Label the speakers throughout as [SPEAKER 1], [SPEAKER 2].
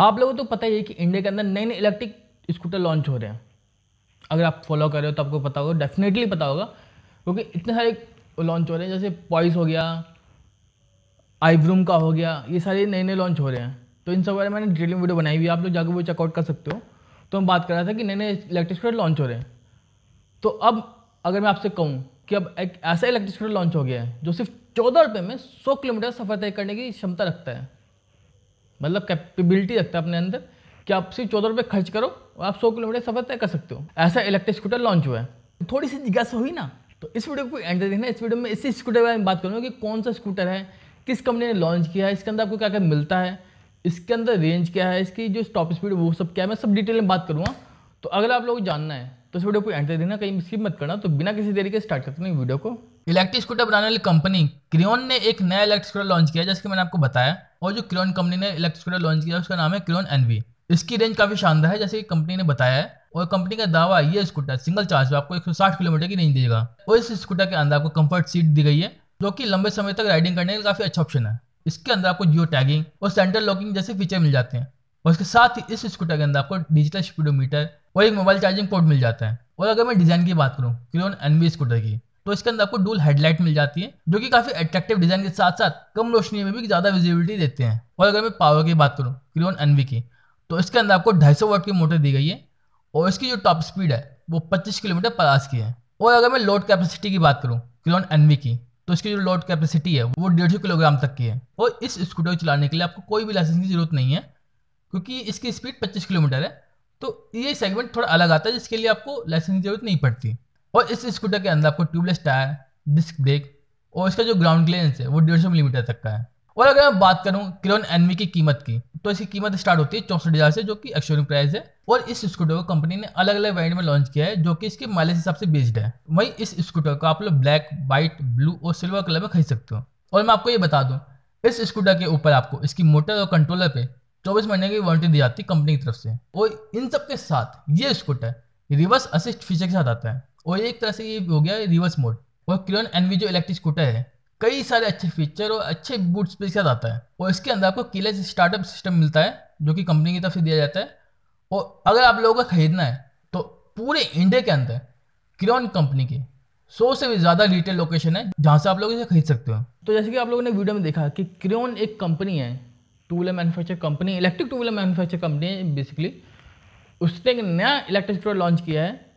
[SPEAKER 1] आप लोगों को तो पता ही है कि इंडिया के अंदर नए नए इलेक्ट्रिक स्कूटर लॉन्च हो रहे हैं अगर आप फॉलो कर रहे हो तो आपको पता होगा डेफिनेटली पता होगा क्योंकि इतने सारे लॉन्च हो रहे हैं जैसे पॉइस हो गया आईब्रूम का हो गया ये सारे नए नए लॉन्च हो रहे हैं तो इन सब बारे में मैंने डिटेल वीडियो बनाई हुई है आप लोग जाकर वो चेकआउट कर सकते हो तो हम बात कर रहा था कि नए नए इलेक्ट्रिक स्कूटर लॉन्च हो रहे हैं तो अब अगर मैं आपसे कहूँ कि अब एक ऐसा इलेक्ट्रिक स्कूटर लॉन्च हो गया है जो सिर्फ चौदह रुपये में सौ किलोमीटर सफ़र तय करने की क्षमता रखता है मतलब कैपेबिलिटी रखता है अपने अंदर कि आप सिर्फ चौदह रुपये खर्च करो और आप सौ किलोमीटर सफर तय कर सकते हो ऐसा इलेक्ट्रिक स्कूटर लॉन्च हुआ है थोड़ी सी जिज्ञासा हुई ना तो इस वीडियो को एंड देखना इस वीडियो में इसी स्कूटर के बारे में बात करूँगा कि कौन सा स्कूटर है किस कंपनी ने लॉन्च किया है इसके अंदर आपको क्या क्या मिलता है इसके अंदर रेंज क्या है इसकी जो टॉप स्पीड वो सब क्या है मैं सब डिटेल में बात करूँगा तो अगर आप लोग जानना है तो इस वीडियो को एंड देखना कहीं स्किप मत करना तो बिना किसी तरीके स्टार्ट करते हैं वीडियो को इलेक्ट्रिक स्कूटर बनाने वाली कंपनी क्रियोन ने एक नया इलेक्ट्रिक स्कूटर लॉन्च किया जैसे कि मैंने आपको बताया और जो क्रियोन कंपनी ने इलेक्ट्रिक स्कूटर लॉन्च किया उसका नाम है क्रियोन एनवी इसकी रेंज काफ़ी शानदार है जैसे कि कंपनी ने बताया है और कंपनी का दावा ये स्कूटर सिंगल चार्ज पे आपको 160 किलोमीटर की रेंज देगा और इस स्कूटर के अंदर आपको कंफर्ट सीट दी गई है जो कि लंबे समय तक राइडिंग करने का काफ़ी अच्छा ऑप्शन है इसके अंदर आपको जियो टैगिंग और सेंटर लॉकिंग जैसे फीचर मिल जाते हैं और इसके साथ ही इस स्कूटर के अंदर आपको डिजिटल स्पीडोमीटर और एक मोबाइल चार्जिंग पोर्ट मिल जाता है और अगर मैं डिज़ाइन की बात करूँ क्रियोन एनवी स्कूटर की तो इसके अंदर आपको डुअल हेडलाइट मिल जाती है जो कि काफी अट्रैक्टिव डिजाइन के साथ साथ कम रोशनी में भी ज्यादा विजिबिलिटी देते हैं और अगर मैं पावर की बात करूँ क्रियोन एनवी की तो इसके अंदर आपको सौ वोट की मोटर दी गई है और इसकी जो टॉप स्पीड है वो पच्चीस किलोमीटर पर की है और अगर मैं लोड कैपेसिटी की बात करूँ क्रियोन एनवी की तो इसकी जो लोड कैपेसिटी है वो डेढ़ किलोग्राम तक की है और इस स्कूटर को चलाने के लिए आपको कोई भी लाइसेंस की ज़रूरत नहीं है क्योंकि इसकी स्पीड पच्चीस किलोमीटर है तो ये सेगमेंट थोड़ा अलग आता है जिसके लिए आपको लाइसेंस की ज़रूरत नहीं पड़ती और इस स्कूटर के अंदर आपको ट्यूबलेस टायर डिस्क ब्रेक और इसका जो ग्राउंड क्लियरेंस है वो डेढ़ सौ मिलीमीटर तक का है और अगर मैं बात करूं क्रियोन एनवी की कीमत की तो इसकी कीमत स्टार्ट होती है चौसठ हज़ार से जो कि एक्सोरिंग प्राइस है और इस स्कूटर को कंपनी ने अलग अलग वेरिएंट में लॉन्च किया है जो कि इसके माइलेज हिसाब से बेस्ड है वहीं इस स्कूटर को आप लोग ब्लैक व्हाइट ब्लू और सिल्वर कलर में खरीद सकते हो और मैं आपको ये बता दूँ इस स्कूटर के ऊपर आपको इसकी मोटर और कंट्रोलर पे चौबीस महीने की वारंटी दी जाती है कंपनी की तरफ से और इन सब के साथ ये स्कूटर रिवर्स असिस्ट फीचर के साथ आता है और एक तरह से ये हो गया रिवर्स मोड और क्रियन वी जो इलेक्ट्रिक स्कूटर है कई सारे अच्छे फीचर और अच्छे बूट स्पेस के साथ आता है और इसके अंदर आपको किलेस स्टार्टअप सिस्टम मिलता है जो कि कंपनी की तरफ से दिया जाता है और अगर आप लोगों का खरीदना है तो पूरे इंडिया के अंदर क्रियन कंपनी के सौ से भी ज़्यादा रिटेल लोकेशन है जहाँ से आप लोग इसे खरीद सकते हो तो जैसे कि आप लोगों ने वीडियो में देखा कि क्रियन एक कंपनी है two wheeler manufacture company electric two wheeler manufacture company है बेसिकली उसने एक नया इलेक्ट्रिक स्कूटर लॉन्च किया है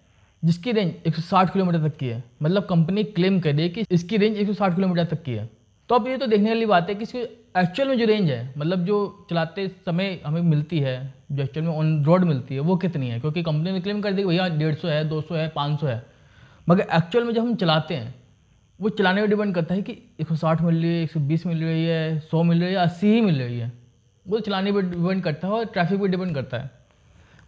[SPEAKER 1] जिसकी रेंज 160 किलोमीटर तक की है मतलब कंपनी क्लेम कर रही है कि इसकी रेंज 160 किलोमीटर तक की है तो अब ये तो देखने वाली बात है कि इसकी एक्चुअल में जो रेंज है मतलब जो चलाते समय हमें मिलती है जो एक्चुअल में ऑन रोड मिलती है वो कितनी है क्योंकि कंपनी ने क्लेम कर दी भैया डेढ़ सौ है दो सौ है पाँच सौ है मगर एक्चुअल में जब हम चलाते हैं वो चलाने पर डिपेंड करता है कि एक सौ साठ मिल रही है एक सौ बीस मिल रही है सौ मिल रही है अस्सी ही मिल रही है वो चलाने पर डिपेंड करता है और ट्रैफिक पर डिपेंड करता है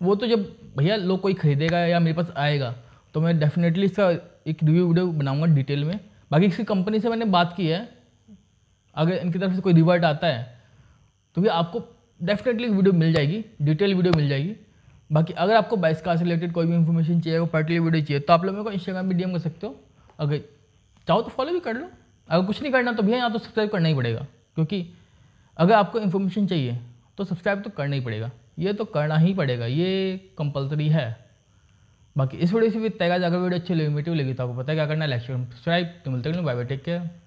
[SPEAKER 1] वो तो जब भैया लोग कोई खरीदेगा या मेरे पास आएगा तो मैं डेफिनेटली इसका एक रिव्यू वीडियो बनाऊंगा डिटेल में बाकी इसकी कंपनी से मैंने बात की है अगर इनकी तरफ से कोई रिवर्ट आता है तो भी आपको डेफिनेटली वीडियो मिल जाएगी डिटेल वीडियो मिल जाएगी बाकी अगर आपको बाइस कार से रिलेटेड कोई भी इन्फॉर्मेशन चाहिए कोई पर्टिकुलर वीडियो चाहिए तो आप लोग मेरे को इंस्टाग्राम भी डी कर सकते हो अगर चाहो तो फॉलो भी कर लो अगर कुछ नहीं करना तो भैया यहाँ तो सब्सक्राइब करना ही पड़ेगा क्योंकि अगर आपको इन्फॉर्मेशन चाहिए तो सब्सक्राइब तो करना ही पड़ेगा ये तो करना ही पड़ेगा ये कंपलसरी है बाकी इस वीडियो से भी तय अगर वीडियो अच्छी लगी मीटिंग लगी तो आपको पता है क्या करना है लाइक सब्सक्राइब तो मिलते हैं बाय बाय टेक केयर